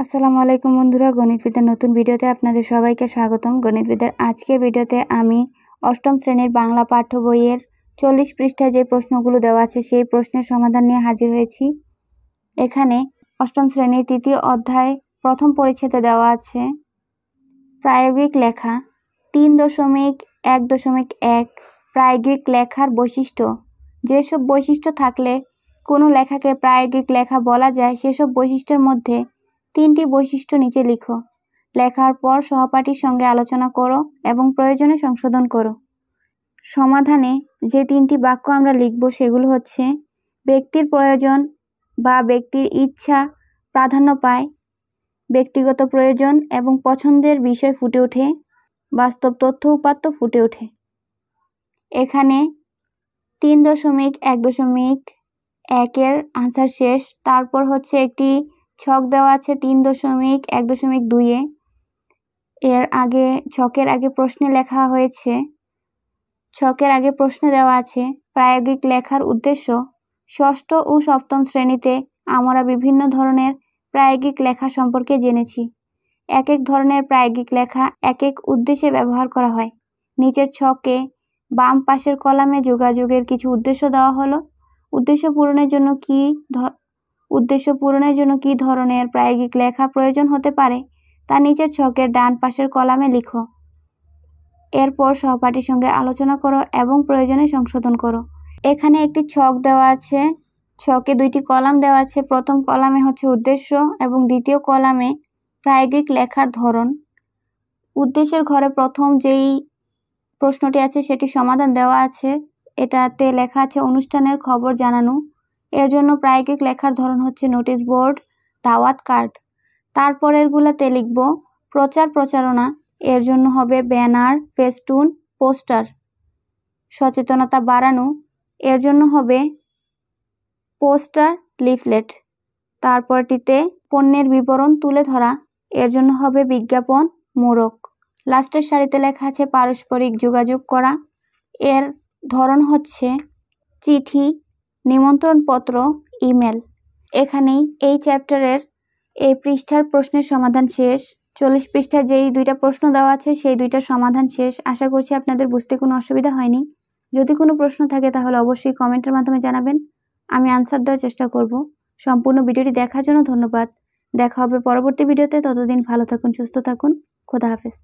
আসসালামু আলাইকুম বন্ধুরা গণিতবিদের নতুন ভিডিওতে আপনাদের সবাইকে স্বাগতম গণিতবিদ্যার আজকের ভিডিওতে আমি অষ্টম শ্রেণীর বাংলা পাঠ্য বইয়ের চল্লিশ পৃষ্ঠায় যে প্রশ্নগুলো দেওয়া আছে সেই প্রশ্নের সমাধান নিয়ে হাজির হয়েছি এখানে অষ্টম শ্রেণীর তৃতীয় অধ্যায় প্রথম পরিচ্ছেদে দেওয়া আছে প্রায়োগিক লেখা তিন দশমিক এক দশমিক এক প্রায়োগিক লেখার বৈশিষ্ট্য যেসব বৈশিষ্ট্য থাকলে কোনো লেখাকে প্রায়োগিক লেখা বলা যায় সেসব বৈশিষ্ট্যের মধ্যে তিনটি বৈশিষ্ট্য নিচে লিখো লেখার পর সহপাঠীর সঙ্গে আলোচনা করো এবং প্রয়োজনে সংশোধন করো সমাধানে যে তিনটি বাক্য আমরা লিখব সেগুলো হচ্ছে ব্যক্তির প্রয়োজন বা ব্যক্তির ইচ্ছা প্রাধান্য পায় ব্যক্তিগত প্রয়োজন এবং পছন্দের বিষয় ফুটে ওঠে বাস্তব তথ্য উপাত্ত ফুটে ওঠে এখানে তিন দশমিক এক দশমিক একের আনসার শেষ তারপর হচ্ছে একটি ছক দেওয়া আছে তিন দশমিক এক দশমিক দুইয়ে এর আগে ছকের আগে প্রশ্নে লেখা হয়েছে ছকের আগে প্রশ্নে দেওয়া আছে প্রায়োগিক লেখার উদ্দেশ্য ষষ্ঠ ও সপ্তম শ্রেণীতে আমরা বিভিন্ন ধরনের প্রায়োগিক লেখা সম্পর্কে জেনেছি এক এক ধরনের প্রায়োগিক লেখা এক এক উদ্দেশ্যে ব্যবহার করা হয় নিচের ছকে বাম পাশের কলামে যোগাযোগের কিছু উদ্দেশ্য দেওয়া হলো উদ্দেশ্য পূরণের জন্য কি উদ্দেশ্য পূরণের জন্য কি ধরনের প্রায়োগিক লেখা প্রয়োজন হতে পারে তা নিচের ছকের ডান পাশের কলামে লিখো এরপর সহপাঠীর সঙ্গে আলোচনা করো এবং প্রয়োজনে সংশোধন করো এখানে একটি ছক দেওয়া আছে ছকে দুইটি কলাম দেওয়া আছে প্রথম কলামে হচ্ছে উদ্দেশ্য এবং দ্বিতীয় কলামে প্রায়োগিক লেখার ধরন উদ্দেশ্যের ঘরে প্রথম যেই প্রশ্নটি আছে সেটি সমাধান দেওয়া আছে এটাতে লেখা আছে অনুষ্ঠানের খবর জানানো এর জন্য প্রায়োগিক লেখার ধরন হচ্ছে নোটিশ বোর্ড দাওয়াত কার্ড তারপরেরগুলোতে লিখব প্রচার প্রচারণা এর জন্য হবে ব্যানার ফেস্টুন পোস্টার সচেতনতা বাড়ানো এর জন্য হবে পোস্টার লিফলেট তারপরটিতে পণ্যের বিবরণ তুলে ধরা এর জন্য হবে বিজ্ঞাপন মোড়ক লাস্টের সারিতে লেখা আছে পারস্পরিক যোগাযোগ করা এর ধরন হচ্ছে চিঠি নিমন্ত্রণপত্র ইমেল এখানেই এই চ্যাপ্টারের এই পৃষ্ঠার প্রশ্নের সমাধান শেষ চল্লিশ পৃষ্ঠায় যেই দুইটা প্রশ্ন দেওয়া আছে সেই দুইটার সমাধান শেষ আশা করছি আপনাদের বুঝতে কোনো অসুবিধা হয়নি যদি কোনো প্রশ্ন থাকে তাহলে অবশ্যই কমেন্টের মাধ্যমে জানাবেন আমি আনসার দেওয়ার চেষ্টা করব সম্পূর্ণ ভিডিওটি দেখার জন্য ধন্যবাদ দেখা হবে পরবর্তী ভিডিওতে ততদিন ভালো থাকুন সুস্থ থাকুন খোদা হাফেজ